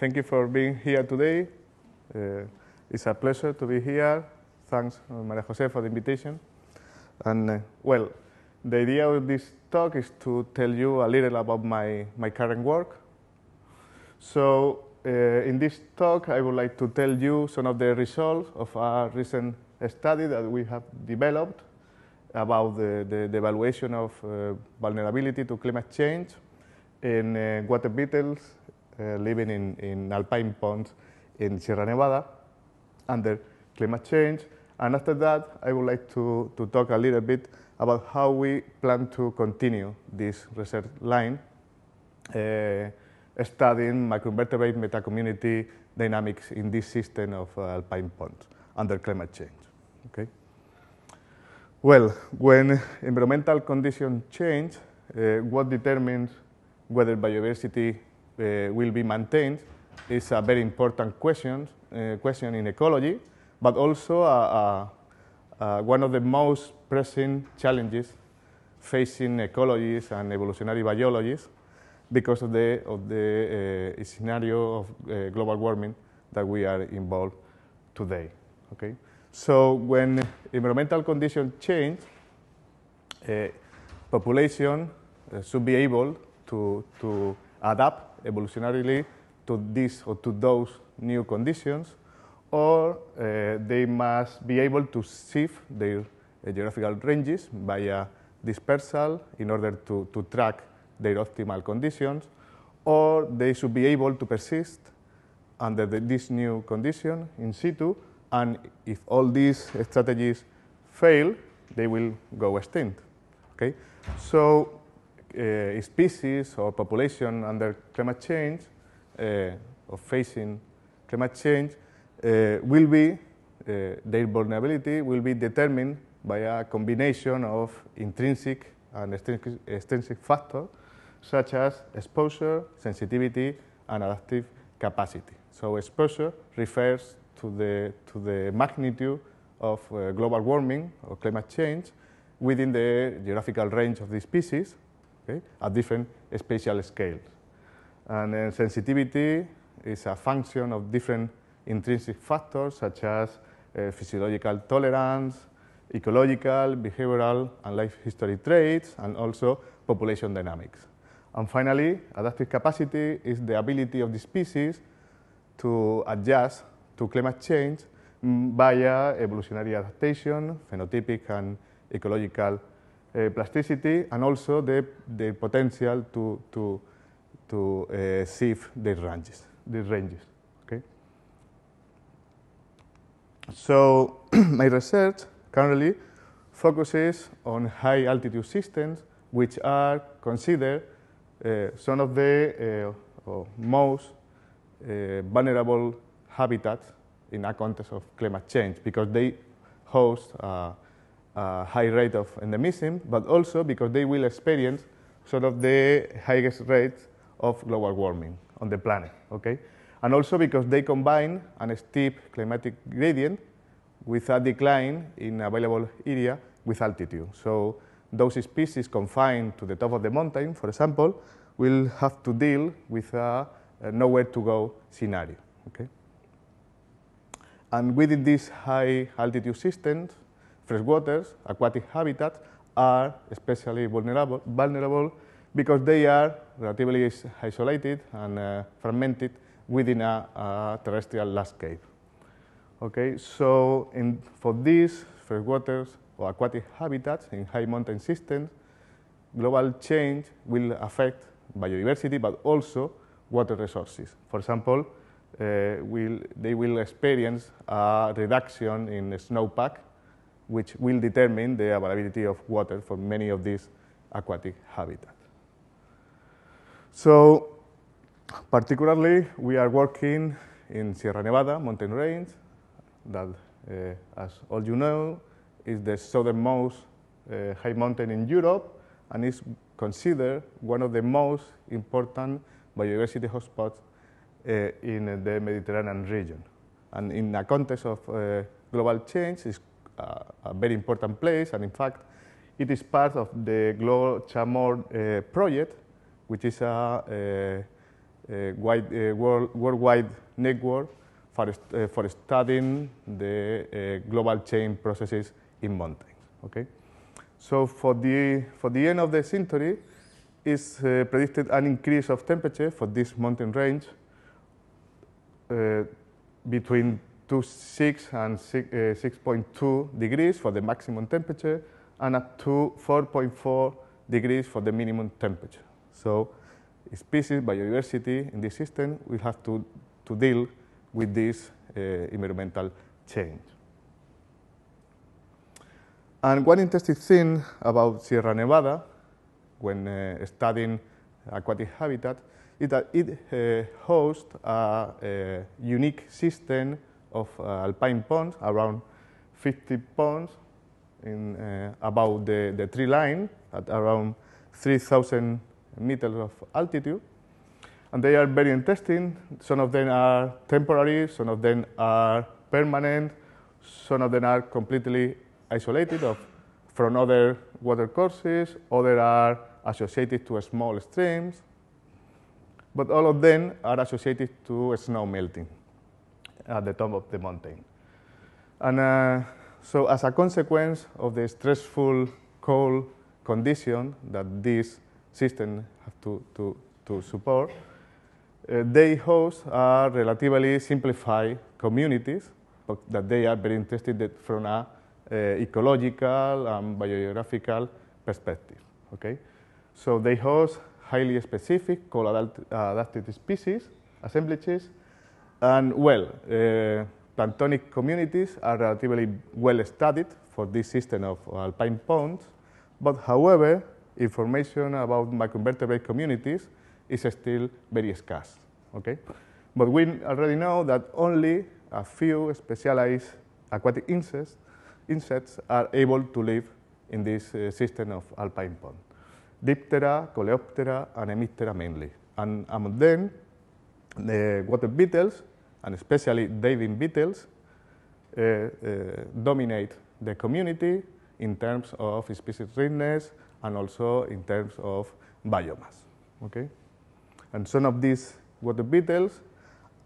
thank you for being here today. Uh, it's a pleasure to be here. Thanks, uh, Maria Jose, for the invitation. And uh, well, the idea of this talk is to tell you a little about my, my current work. So uh, in this talk, I would like to tell you some of the results of a recent study that we have developed about the, the, the evaluation of uh, vulnerability to climate change in uh, water beetles Eh, living in, in alpine ponds in Sierra Nevada under climate change. And after that, I would like to, to talk a little bit about how we plan to continue this research line, uh, studying microinvertebrate metacommunity dynamics in this system of uh, alpine ponds under climate change. Okay. Well, when environmental conditions change, uh, what determines whether biodiversity uh, will be maintained is a very important question, uh, question in ecology, but also one of the most pressing challenges facing ecologists and evolutionary biologists because of the, of the uh, scenario of uh, global warming that we are involved today. Okay? So when environmental conditions change, uh, population uh, should be able to, to adapt evolutionarily to this or to those new conditions, or uh, they must be able to shift their uh, geographical ranges via dispersal in order to, to track their optimal conditions, or they should be able to persist under the, this new condition in situ, and if all these strategies fail, they will go extinct. Okay? So uh, species or population under climate change eh, or facing climate change eh, will be, their vulnerability will be determined by a combination of intrinsic and extrinsic factors such as exposure, sensitivity, and adaptive capacity. So exposure refers to the, to the magnitude of uh, global warming or climate change within the geographical range of the species okay, at different spatial scales. And then sensitivity is a function of different intrinsic factors such as uh, physiological tolerance, ecological, behavioral, and life history traits, and also population dynamics. And finally, adaptive capacity is the ability of the species to adjust to climate change mm, via evolutionary adaptation, phenotypic and ecological Eh, plasticity and also the, the potential to, to, to eh, sieve the ranges. The ranges okay? So my research currently focuses on high altitude systems which are considered uh, some of the uh, most uh, vulnerable habitats in a context of climate change because they host uh, high rate of endemism, but also because they will experience sort of the highest rate of global warming on the planet, okay? And also because they combine a steep climatic gradient with a decline in available area with altitude. So those species confined to the top of the mountain, for example, will have to deal with a, a nowhere to go scenario, okay? And within these high altitude systems, freshwaters, aquatic habitats, are especially vulnerable, vulnerable because they are relatively isolated and uh, fragmented within a, a, terrestrial landscape. Okay, so in, for these freshwaters or aquatic habitats in high mountain systems, global change will affect biodiversity but also water resources. For example, uh, will, they will experience a reduction in snowpack which will determine the availability of water for many of these aquatic habitats. So particularly, we are working in Sierra Nevada mountain range that, uh, as all you know, is the southernmost uh, high mountain in Europe and is considered one of the most important biodiversity hotspots uh, in the Mediterranean region. And in the context of uh, global change, is a, very important place, and in fact, it is part of the Global Chamor uh, project, which is a, a uh, uh, wide, world, worldwide network for, for studying the global chain processes in mountains. Okay, so for the for the end of the century, is uh, predicted an increase of temperature for this mountain range uh, between to 6 and 6.2 uh, degrees for the maximum temperature and up to 4.4 degrees for the minimum temperature. So species, biodiversity in this system will have to, to deal with this uh, environmental change. And one interesting thing about Sierra Nevada when uh, studying aquatic habitat is that it uh, hosts a, a uh, unique system of uh, alpine ponds, around 50 ponds in uh, about the, the tree line at around 3,000 meters of altitude. And they are very interesting. Some of them are temporary, some of them are permanent, some of them are completely isolated of, from other water courses. others are associated to small streams, but all of them are associated to snow melting at the top of the mountain. And uh, so as a consequence of the stressful cold condition that these systems have to, to, to support, uh, they host are relatively simplified communities that they are very interested from a uh, ecological and biogeographical perspective. Okay? So they host highly specific, called uh, adapted species, assemblages, and well, uh, planktonic communities are relatively well studied for this system of alpine ponds, but however, information about macroinvertebrate communities is still very scarce. Okay? But we already know that only a few specialized aquatic insects, insects are able to live in this uh, system of alpine pond. Diptera, Coleoptera, and Hemiptera mainly. And among them, the water beetles, and especially diving beetles, uh, uh, dominate the community in terms of species richness and also in terms of biomass. Okay? And some of these water beetles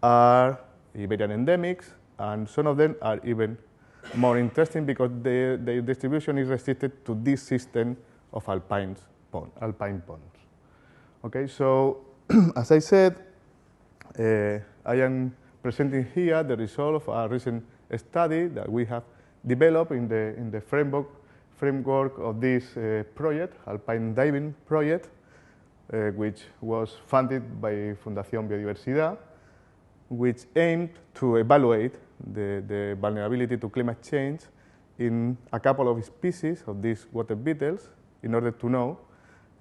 are Iberian endemics, and some of them are even more interesting because the distribution is restricted to this system of alpine, pond, alpine ponds. Okay, so as I said, Eh, I am presenting here the result of a recent study that we have developed in the, in the framework, framework of this eh, project, Alpine Diving Project, eh, which was funded by Fundación Biodiversidad, which aimed to evaluate the, the vulnerability to climate change in a couple of species of these water beetles in order to know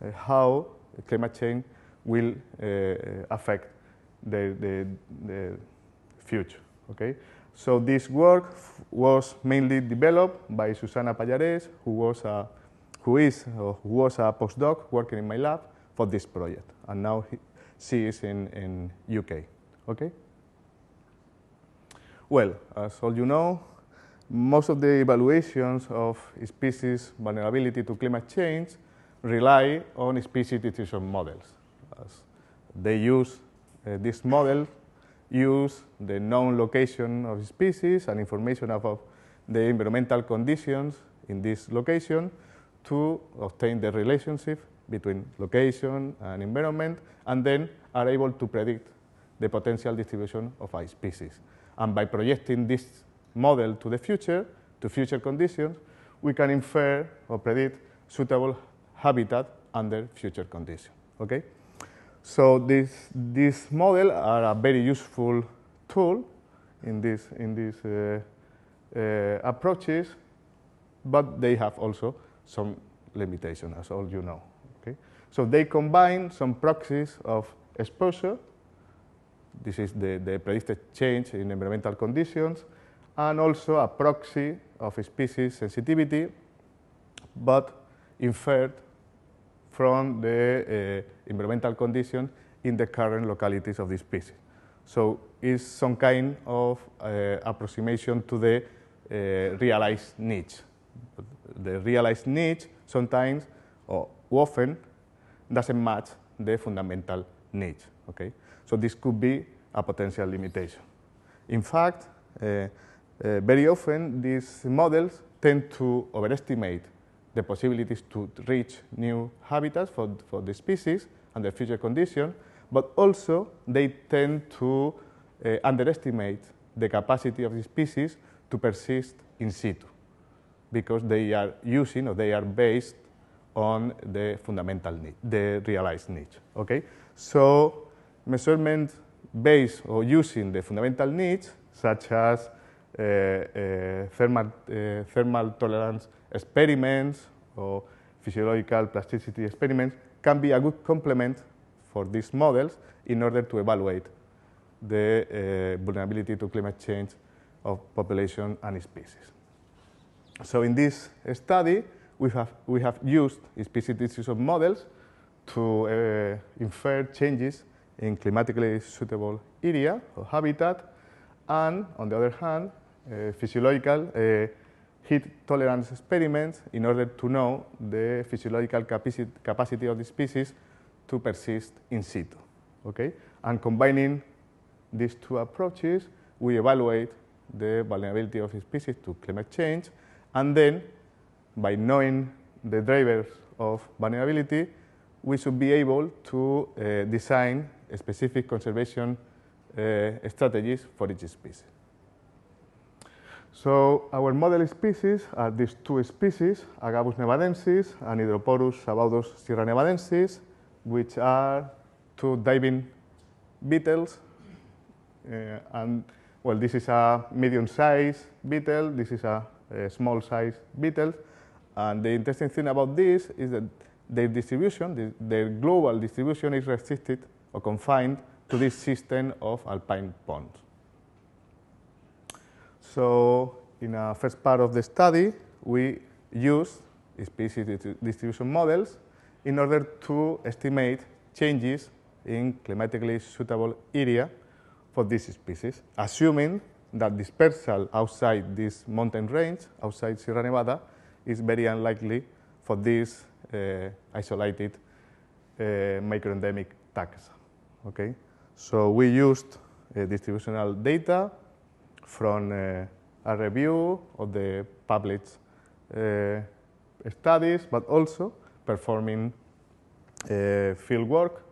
uh, how climate change will uh, affect the, the, the future. Okay? So this work was mainly developed by Susana Pallares, who was a, who is, uh, who was a postdoc working in my lab for this project, and now he, she is in, in UK. Okay. Well, as all you know, most of the evaluations of species vulnerability to climate change rely on species distribution models. As they use uh, this model use the known location of species and information about the environmental conditions in this location to obtain the relationship between location and environment, and then are able to predict the potential distribution of a species. And by projecting this model to the future, to future conditions, we can infer or predict suitable habitat under future conditions. Okay? So this this model are a very useful tool in this in these uh, uh, approaches, but they have also some limitation, as all you know. Okay? So they combine some proxies of exposure. This is the, the predicted change in environmental conditions, and also a proxy of species sensitivity, but inferred from the eh, environmental condition in the current localities of this species. So it's some kind of eh, approximation to the eh, realized niche. The realized niche sometimes or often doesn't match the fundamental niche. Okay? So this could be a potential limitation. In fact, uh, uh, very often these models tend to overestimate the possibilities to reach new habitats for, for the species and their future condition, but also they tend to uh, underestimate the capacity of the species to persist in situ because they are using or they are based on the fundamental need, the realized need. Okay? So measurement based or using the fundamental needs such as Eh, eh, thermal, eh, thermal tolerance experiments or physiological plasticity experiments can be a good complement for these models in order to evaluate the uh, vulnerability to climate change of population and species. So in this study, we have, we have used species of models to uh, infer changes in climatically suitable area or habitat, and on the other hand, Eh, physiological eh, heat tolerance experiments in order to know the physiological capacity, capacity of the species to persist in situ. Okay? And combining these two approaches, we evaluate the vulnerability of the species to climate change, and then by knowing the drivers of vulnerability, we should be able to uh, design specific conservation uh, strategies for each species. So our model species are these two species, Agabus nevadensis and Hydroporus sabaudus sierra nevadensis, which are two diving beetles. Uh, and well, this is a medium-sized beetle, this is a, a small-sized beetle. And the interesting thing about this is that their distribution, the, their global distribution is restricted or confined to this system of alpine ponds. So in our first part of the study, we used species distribution models in order to estimate changes in climatically suitable area for these species, assuming that dispersal outside this mountain range, outside Sierra Nevada, is very unlikely for this uh, isolated uh, microendemic taxa. Okay? So we used uh, distributional data from uh, a review of the published uh, studies, but also performing uh, field work.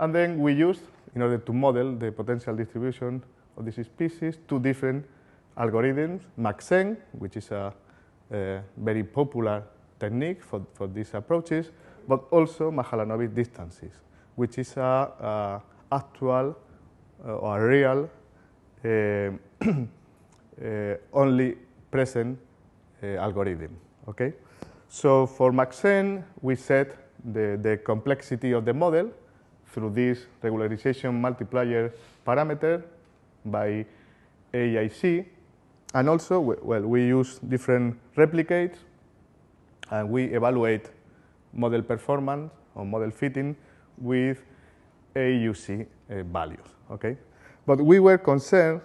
And then we used, in order to model the potential distribution of these species, two different algorithms, MaxEng, which is a, a, very popular technique for, for these approaches, but also Mahalanobis distances, which is a, a actual uh, or a real uh, uh, only present uh, algorithm. Okay? So for Maxen, we set the, the complexity of the model through this regularization multiplier parameter by AIC. And also, well, we use different replicates and we evaluate model performance or model fitting with AUC uh, values. Okay? But we were concerned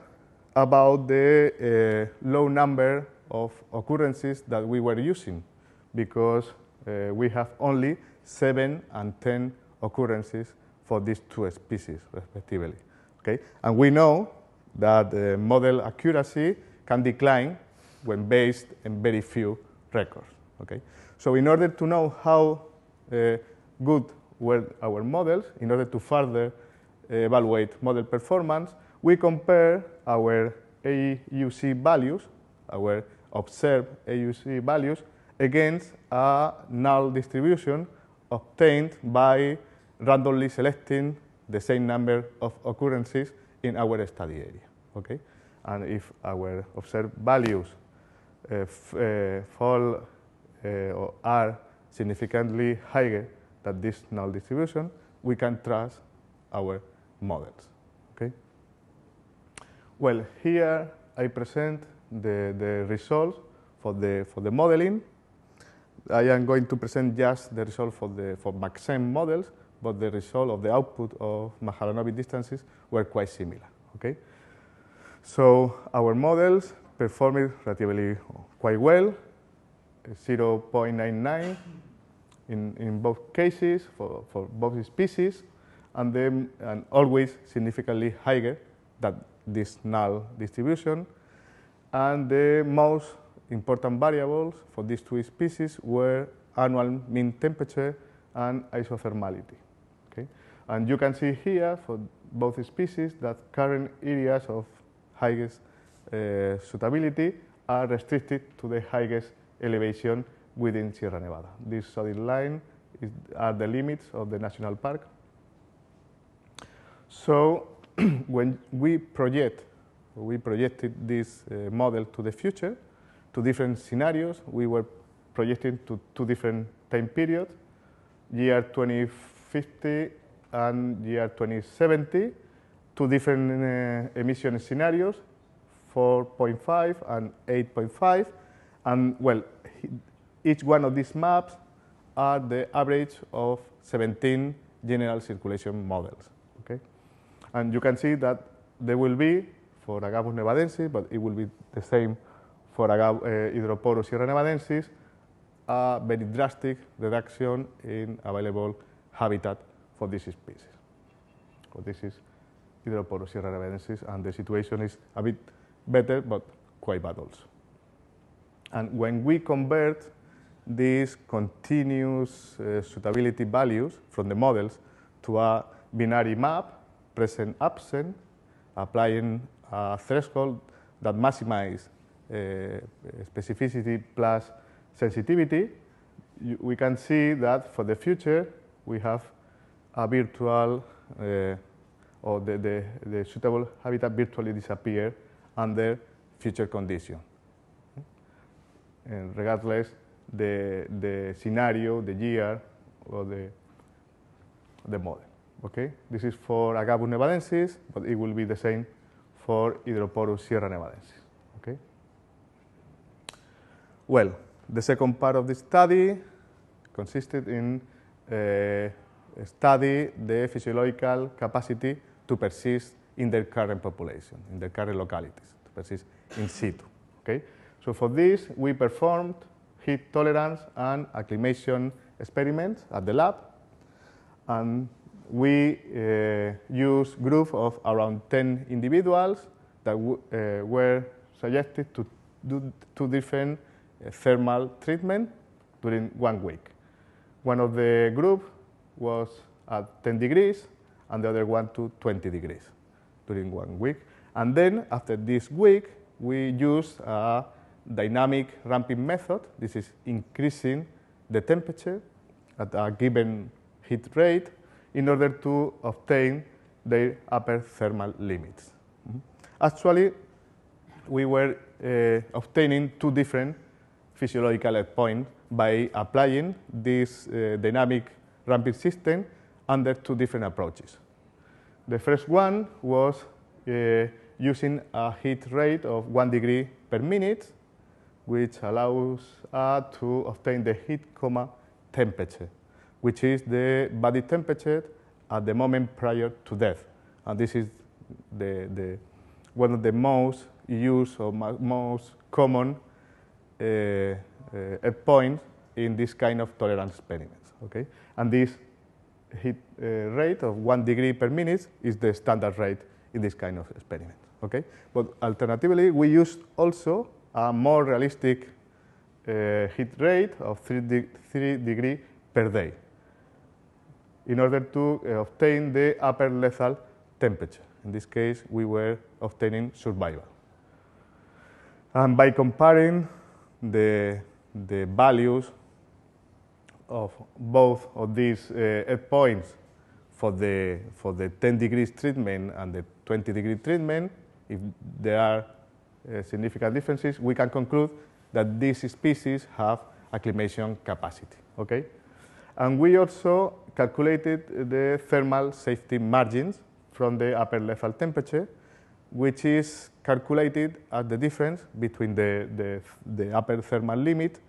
about the uh, low number of occurrences that we were using because uh, we have only 7 and 10 occurrences for these two species, respectively. Okay? And we know that uh, model accuracy can decline when based on very few records. Okay? So in order to know how uh, good were our models, in order to further Eh, evaluate model performance, we compare our AUC values, our observed AUC values, against a null distribution obtained by randomly selecting the same number of occurrences in our study area. Okay? And if our observed values uh, uh, fall uh, or are significantly higher than this null distribution, we can trust our models. Okay? Well, here I present the, the results for the, for the modeling. I am going to present just the result for the for Maxim models, but the result of the output of Mahalanobis distances were quite similar. Okay, so our models performed relatively quite well, 0.99 in in both cases for for both species and then and always significantly higher than this null distribution. And the most important variables for these two species were annual mean temperature and isothermality. Okay? And you can see here for both species that current areas of highest uh, suitability are restricted to the highest elevation within Sierra Nevada. This solid line is, are the limits of the national park so when we project, we projected this uh, model to the future, to different scenarios. We were projecting to two different time periods, year 2050 and year 2070, two different uh, emission scenarios, 4.5 and 8.5. And well, each one of these maps are the average of 17 general circulation models. And you can see that there will be for Agavus nevadensis, but it will be the same for Agavus uh, eh, hydroporus sierra nevadensis, a very drastic reduction in available habitat for this species. So this is hydroporus sierra nevadensis, and the situation is a bit better, but quite bad also. And when we convert these continuous uh, suitability values from the models to a binary map, present absent, applying a threshold that maximizes uh, specificity plus sensitivity, you, we can see that for the future we have a virtual uh, or the, the, the, suitable habitat virtually disappear under future condition. And regardless the, the scenario, the year, or the, the model. Okay? This is for Agave nevadensis, but it will be the same for Hydroporus sierra nevadensis. Okay? Well, the second part of this study consisted in uh, study the physiological capacity to persist in their current population, in their current localities, to persist in situ. Okay? So for this, we performed heat tolerance and acclimation experiments at the lab, and we uh, use group of around 10 individuals that uh, were subjected to do two different uh, thermal treatment during one week. One of the group was at 10 degrees and the other one to 20 degrees during one week. And then after this week, we use a dynamic ramping method. This is increasing the temperature at a given heat rate in order to obtain their upper thermal limits. Mm-hmm. Actually, we were uh, obtaining two different physiological endpoints by applying this uh, dynamic ramping system under two different approaches. The first one was uh, using a heat rate of one degree per minute, which allows us to obtain the heat coma temperature which is the body temperature at the moment prior to death. And this is the, the one of the most used or most common uh, uh points in this kind of tolerance experiments. Okay? And this heat uh, rate of one degree per minute is the standard rate in this kind of experiment. Okay? But alternatively, we use also a more realistic uh, heat rate of 3, de three degree per day in order to eh, obtain the upper lethal temperature. In this case, we were obtaining survival. And by comparing the, the values of both of these uh, points for the, for the 10 degrees treatment and the 20 degree treatment, if there are uh, significant differences, we can conclude that these species have acclimation capacity. Okay? And we also calculated the thermal safety margins from the upper level temperature, which is calculated as the difference between the, the, the upper thermal limit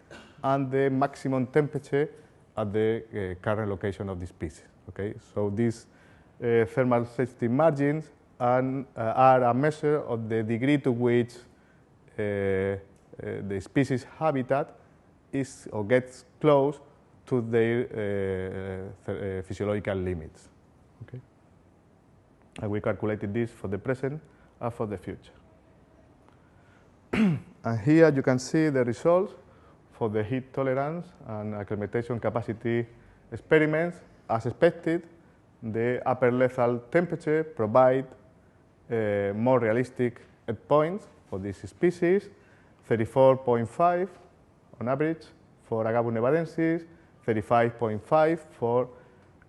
and the maximum temperature at the uh, current location of this piece. Okay? So these uh, thermal safety margins and, uh, are a measure of the degree to which uh, uh, the species habitat is or gets close to their uh, uh, uh, physiological limits. Okay. And we calculated this for the present and for the future. and here you can see the results for the heat tolerance and acclimatization capacity experiments. As expected, the upper lethal temperature provide uh, more realistic endpoints for this species, 34.5 on average for Agave nevadensis, 35.5 for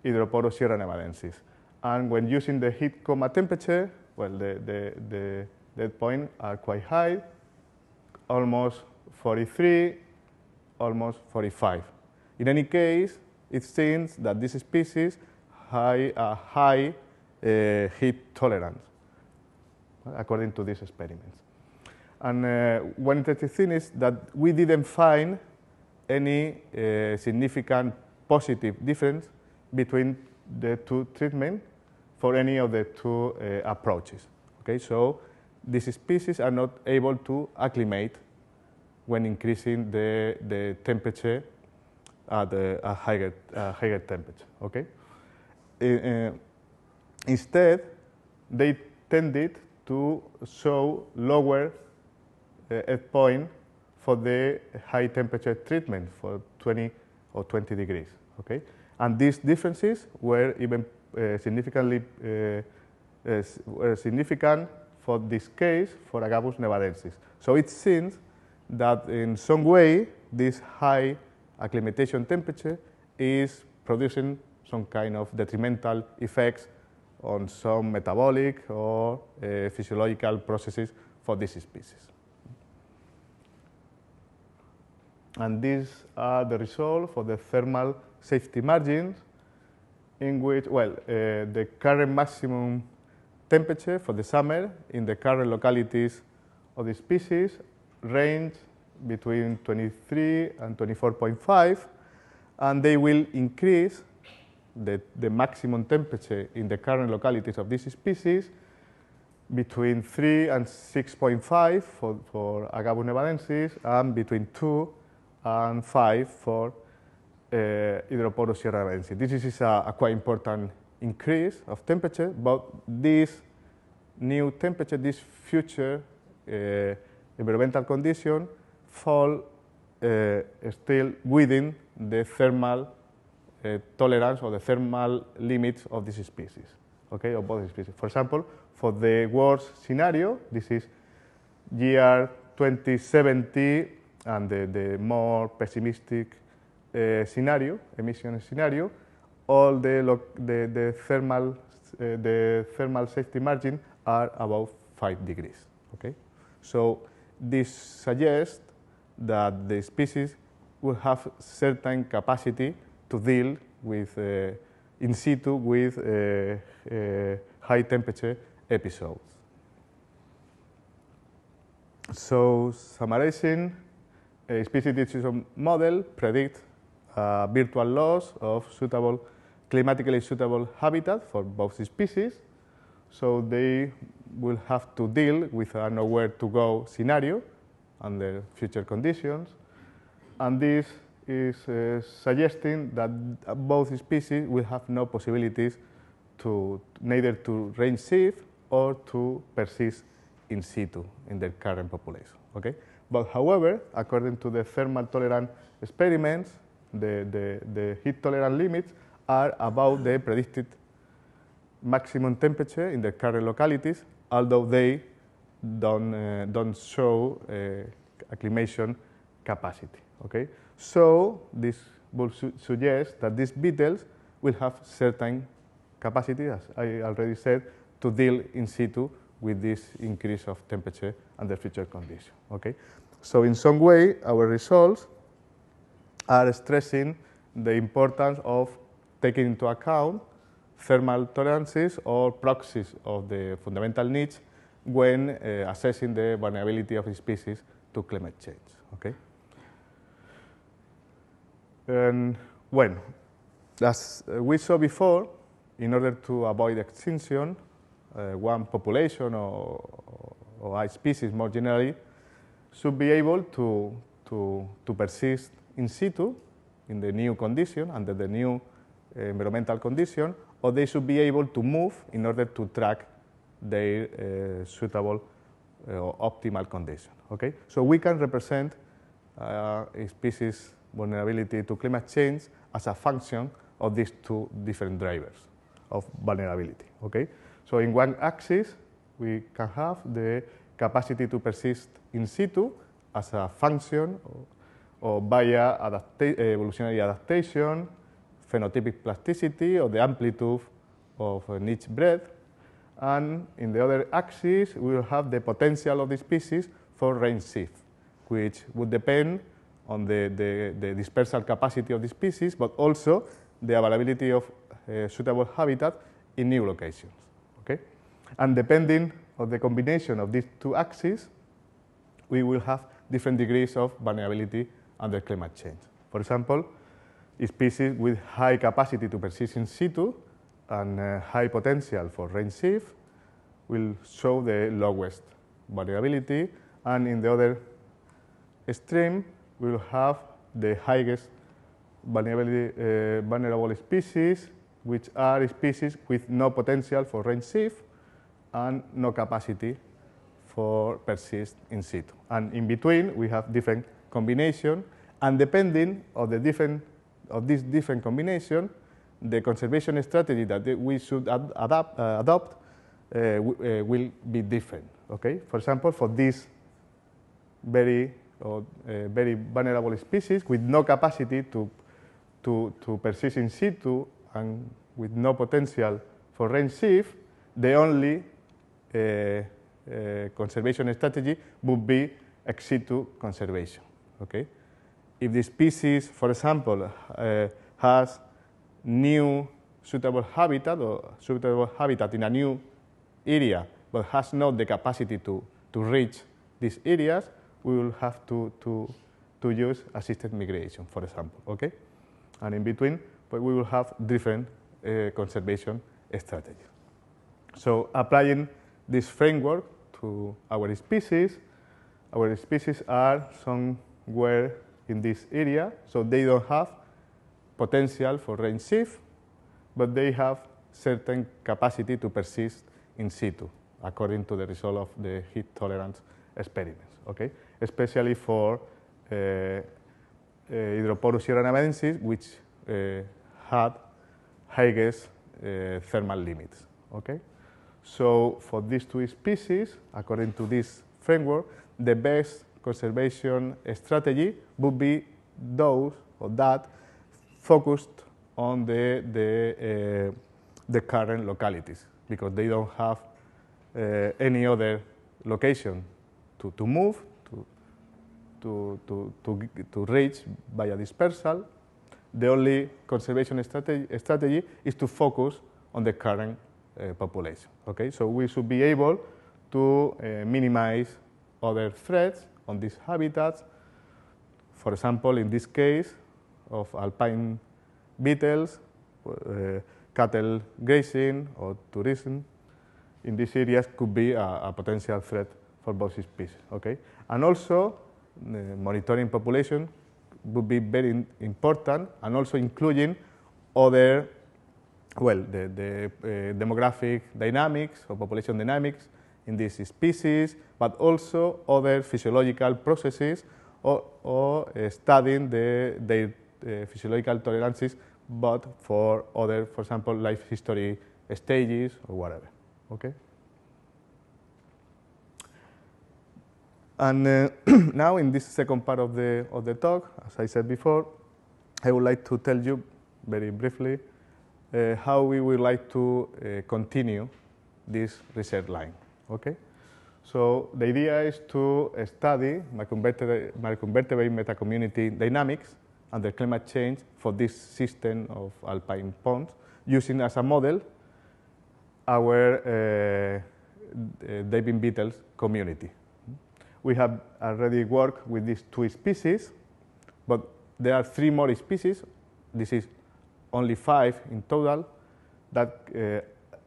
Hydroporus sierra nevadensis. And when using the heat coma temperature, well, the, the, the dead point are quite high, almost 43, almost 45. In any case, it seems that this species have a high uh, heat tolerance, according to these experiments. And uh, one interesting thing is that we didn't find any uh, significant positive difference between the two treatments for any of the two uh, approaches. Okay, so these species are not able to acclimate when increasing the, the temperature at a higher, a higher temperature. Okay? Uh, instead, they tended to show lower uh, point for the high temperature treatment for 20 or 20 degrees. Okay? And these differences were even uh, significantly uh, uh were significant for this case for Agabus nevadensis. So it seems that in some way this high acclimatation temperature is producing some kind of detrimental effects on some metabolic or uh, physiological processes for this species. And these are the result for the thermal safety margins in which, well, uh, the current maximum temperature for the summer in the current localities of the species range between 23 and 24.5, and they will increase the, the maximum temperature in the current localities of this species between 3 and 6.5 for, for Agavus nevadensis, and between 2 and five for uh, Hidroporos Sierra This is a, a, quite important increase of temperature, but this new temperature, this future uh, environmental condition fall uh, still within the thermal uh, tolerance or the thermal limits of these species, okay, of both species. For example, for the worst scenario, this is year 2070 and the more pessimistic uh, scenario, emission scenario, all the, the, the, thermal, uh, the thermal safety margin are about 5 degrees. Okay? So this suggests that the species will have certain capacity to deal with uh, in situ with uh, uh, high temperature episodes. So summarizing, species decision model predict virtual loss of suitable, climatically suitable habitat for both species. So they will have to deal with a nowhere to go scenario under future conditions. And this is uh, suggesting that both species will have no possibilities to neither to range shift or to persist in situ in their current population. Okay? But however, according to the thermal tolerant experiments, the, the, the heat tolerant limits are about the predicted maximum temperature in the current localities, although they don't, uh, don't show uh, acclimation capacity. Okay? So this would su suggest that these beetles will have certain capacity, as I already said, to deal in situ with this increase of temperature under future condition. Okay? So in some way, our results are stressing the importance of taking into account thermal tolerances or proxies of the fundamental needs when uh, assessing the vulnerability of species to climate change. Okay? And when, as we saw before, in order to avoid extinction, uh, one population or, or species more generally, should be able to, to, to persist in situ in the new condition, under the new uh, environmental condition, or they should be able to move in order to track their uh, suitable uh, or optimal condition. Okay? So we can represent uh, a species vulnerability to climate change as a function of these two different drivers of vulnerability. Okay? So in one axis, we can have the capacity to persist in situ as a function or, via adapta evolutionary adaptation, phenotypic plasticity, or the amplitude of an each breadth. And in the other axis, we will have the potential of the species for range shift, which would depend on the, the, the dispersal capacity of the species, but also the availability of uh, suitable habitat in new locations. And depending on the combination of these two axes, we will have different degrees of vulnerability under climate change. For example, species with high capacity to persist in situ and uh, high potential for range shift will show the lowest variability, and in the other extreme, we'll have the highest vulnerability, uh, vulnerable species, which are species with no potential for range shift and no capacity for persist in situ. And in between, we have different combination, and depending of the different of this different combination, the conservation strategy that we should ad adapt, uh, adopt uh, uh, will be different. Okay, for example, for this very uh, very vulnerable species with no capacity to to to persist in situ and with no potential for range shift, the only Eh, eh, conservation strategy would be ex situ conservation. Okay? If the species, for example, eh, has new suitable habitat or suitable habitat in a new area, but has not the capacity to, to reach these areas, we will have to, to, to use assisted migration, for example. Okay? And in between, but we will have different uh, conservation strategies. So applying this framework to our species. Our species are somewhere in this area, so they don't have potential for range shift, but they have certain capacity to persist in situ according to the result of the heat tolerance experiments, okay? Especially for uh, uh, which uh, had highest uh, thermal limits, okay? So for these two species, according to this framework, the best conservation strategy would be those or that focused on the, the, uh, the current localities because they don't have uh, any other location to, to move, to, to, to, to, to reach via dispersal. The only conservation strategy, strategy is to focus on the current uh, population. Okay, so we should be able to uh, minimize other threats on these habitats. For example, in this case of alpine beetles, uh, cattle grazing or tourism in these areas could be a, a potential threat for both species. Okay? And also, uh, monitoring population would be very important and also including other well, the, the uh, demographic dynamics or population dynamics in this species, but also other physiological processes or, or uh, studying the, the uh, physiological tolerances, but for other, for example, life history stages or whatever. Okay. And uh, now, in this second part of the of the talk, as I said before, I would like to tell you very briefly uh, how we would like to uh, continue this research line. Okay, so the idea is to study macroinvertebrate meta metacommunity dynamics and the climate change for this system of alpine ponds, using as a model our uh, diving beetles community. We have already worked with these two species, but there are three more species. This is only five in total that uh,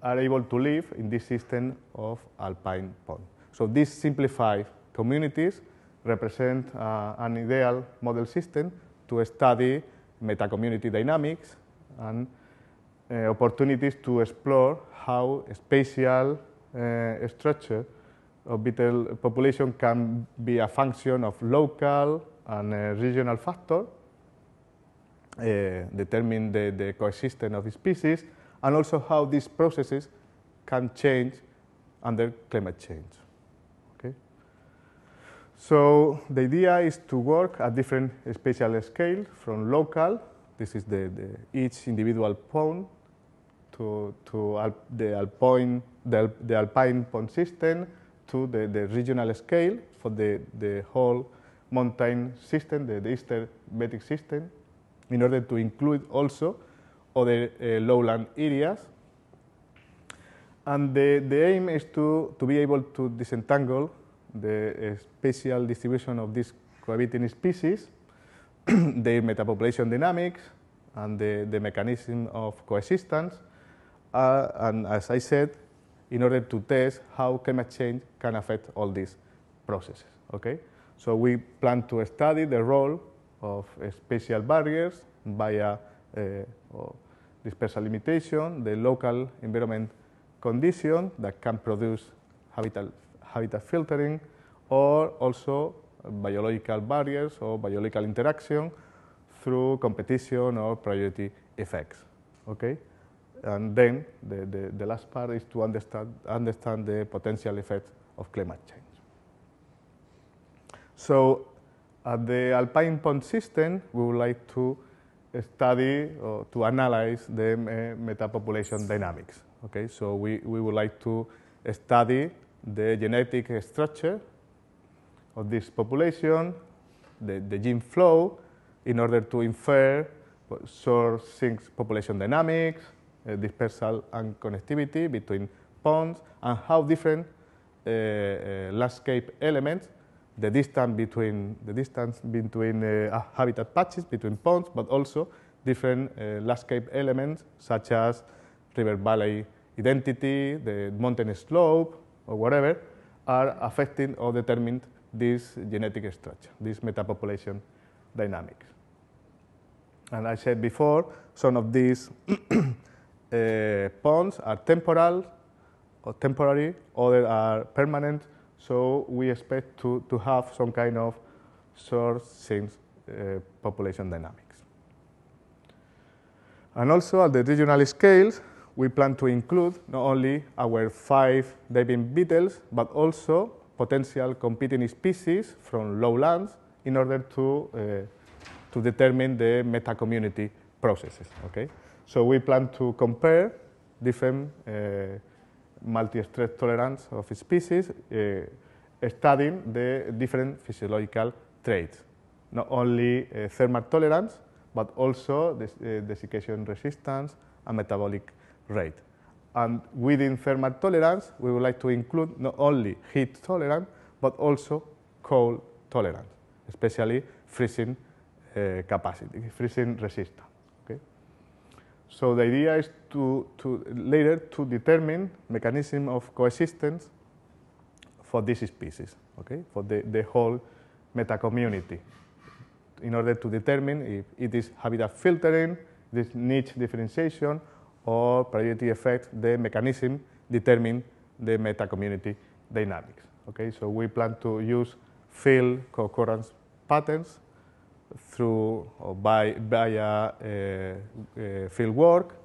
are able to live in this system of alpine pond. So these simplified communities represent uh, an ideal model system to study metacommunity dynamics and uh, opportunities to explore how spatial uh, structure of beetle population can be a function of local and uh, regional factors Eh, determine the, the coexistence of species, and also how these processes can change under climate change. Okay? So the idea is to work at different spatial scales, from local, this is the, the each individual pond, to, to the, alpine, the, the, alpine pond system, to the, the regional scale for the, the whole mountain system, the, the eastern Betic system, in order to include also other uh, lowland areas. And the, the aim is to, to be able to disentangle the uh, spatial distribution of these cohabiting species, their metapopulation dynamics, and the, the mechanism of coexistence. Uh, and as I said, in order to test how climate change can affect all these processes. Okay? So we plan to study the role of spatial barriers via eh, dispersal limitation, the local environment condition that can produce habitat, habitat filtering, or also biological barriers or biological interaction through competition or priority effects. Okay? And then the, the, the last part is to understand, understand the potential effects of climate change. So at the alpine pond system, we would like to study or to analyze the uh, metapopulation dynamics. Okay, so we, we would like to study the genetic structure of this population, the, the gene flow, in order to infer sourcing population dynamics, uh, dispersal and connectivity between ponds, and how different uh, uh, landscape elements the distance between the distance between uh, ah, habitat patches, between ponds, but also different uh, landscape elements such as river valley identity, the mountain slope, or whatever, are affecting or determining this genetic structure, this metapopulation dynamics. And I said before, some of these uh, ponds are temporal or temporary, others are permanent, so we expect to, to have some kind of source since uh, population dynamics. And also at the regional scales, we plan to include not only our five diving beetles, but also potential competing species from lowlands in order to, uh, to determine the meta-community processes. Okay? So we plan to compare different uh, multi-stress tolerance of species, eh, studying the different physiological traits, not only eh, thermal tolerance, but also the eh, desiccation resistance and metabolic rate. And within thermal tolerance, we would like to include not only heat tolerance, but also cold tolerance, especially freezing uh, capacity, freezing resistance. So the idea is to, to later to determine mechanism of coexistence for this species, okay, for the, the whole meta community, in order to determine if it is habitat filtering, this niche differentiation, or priority effect, the mechanism determine the meta community dynamics. Okay, so we plan to use field concurrence patterns through or by via uh, uh, field work.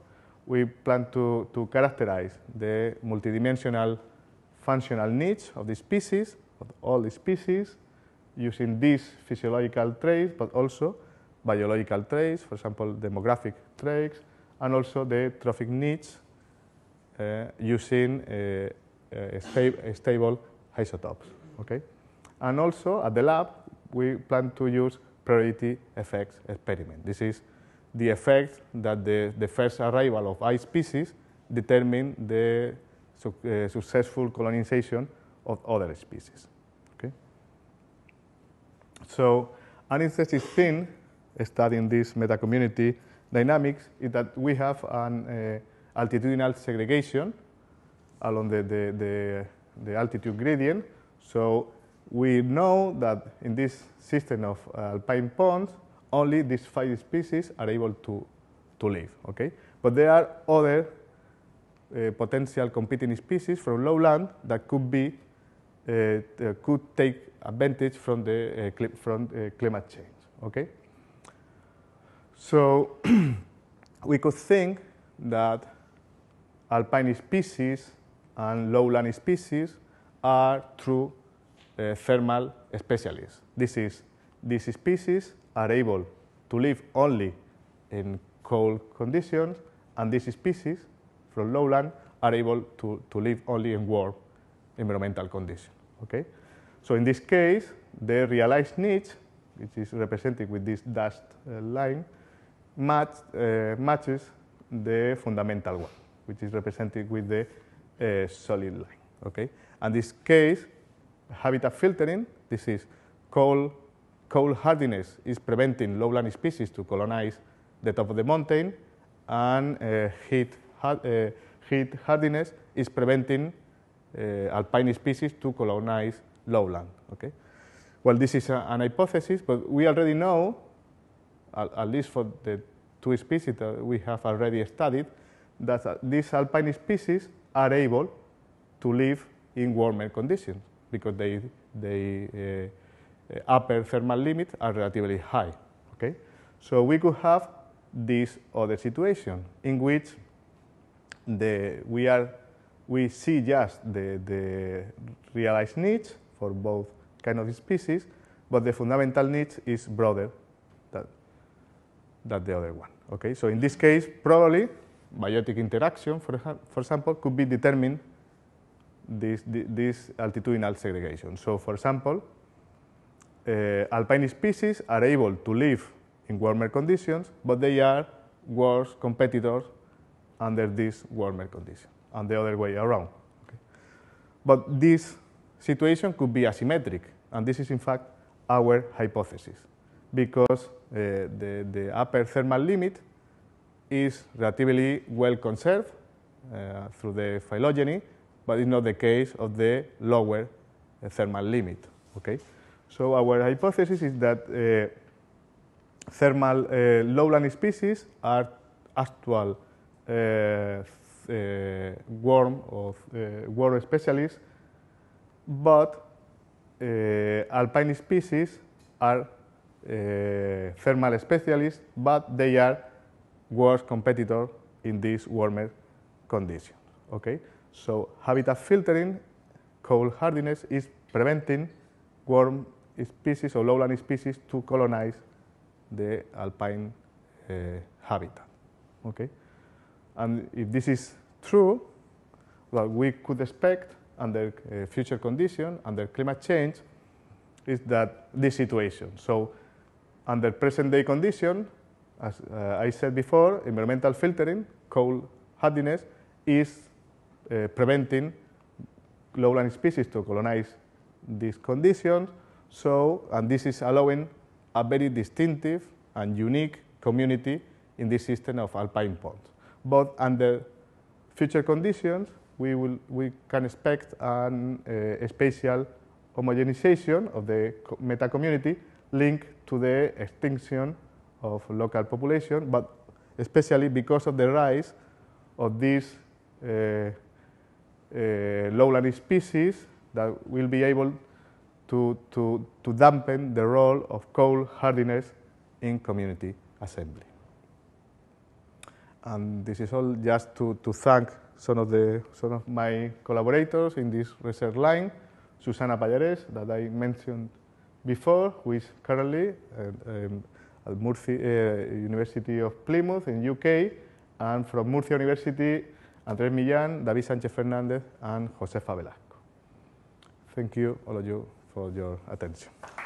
We plan to, to characterize the multidimensional functional needs of the species, of all the species, using these physiological traits, but also biological traits, for example, demographic traits, and also the trophic needs uh, using uh, uh, sta uh, stable isotopes. Okay? And also at the lab, we plan to use priority effects experiment. This is the effect that the, the first arrival of I species determine the su uh, successful colonization of other species. Okay? So an interesting thing studying this meta community dynamics is that we have an uh, altitudinal segregation along the, the, the, the altitude gradient. So we know that in this system of uh, alpine ponds, only these five species are able to, to live. Okay? But there are other uh, potential competing species from lowland that could be uh, could take advantage from the uh, from uh, climate change. Okay, so we could think that alpine species and lowland species are true uh, thermal specialists. This is, these species are able to live only in cold conditions, and these species from lowland are able to, to live only in warm environmental conditions. Okay? So in this case, the realized niche, which is represented with this dashed uh, line, match, uh, matches the fundamental one, which is represented with the uh, solid line. Okay? And this case, habitat filtering. This is coal, coal hardiness is preventing lowland species to colonize the top of the mountain, and uh, heat, uh, heat hardiness is preventing uh, alpine species to colonize lowland. Okay? Well, this is a, an hypothesis, but we already know, at, at, least for the two species that we have already studied, that uh, these alpine species are able to live in warmer conditions because they, they uh, upper thermal limits are relatively high. Okay? So we could have this other situation in which the, we, are, we see just the, the realized needs for both kind of species, but the fundamental niche is broader than, than the other one. Okay? So in this case, probably biotic interaction, for, for example, could be determined this, this altitudinal segregation. So for example, uh, alpine species are able to live in warmer conditions, but they are worse competitors under this warmer condition and the other way around. Okay. But this situation could be asymmetric, and this is in fact our hypothesis, because uh, the, the upper thermal limit is relatively well conserved uh, through the phylogeny, but it's not the case of the lower uh, thermal limit. Okay? So our hypothesis is that uh, thermal uh, lowland species are actual uh, worm or worm specialists, but alpine species are thermal specialists, but they are worse competitor in these warmer conditions. Okay? So habitat filtering, cold hardiness is preventing warm species or lowland species to colonize the alpine uh, habitat. Okay? And if this is true, what we could expect under uh, future condition, under climate change, is that this situation. So under present day condition, as uh, I said before, environmental filtering, coal hardiness, is uh, preventing lowland species to colonize these conditions. So, and this is allowing a very distinctive and unique community in this system of alpine ponds. But under future conditions, we, will, we can expect an, uh, eh, a spatial homogenization of the meta community linked to the extinction of local population, but especially because of the rise of these uh, uh, lowland species that will be able to, to, to dampen the role of coal hardiness in community assembly. And this is all just to, to thank some of, the, some of my collaborators in this research line, Susana Pallares, that I mentioned before, who is currently uh, um, at Murphy, uh, University of Plymouth in UK, and from Murcia University Andrés Millán, David Sánchez Fernández, and Jose Velasco. Thank you, all of you, for your attention.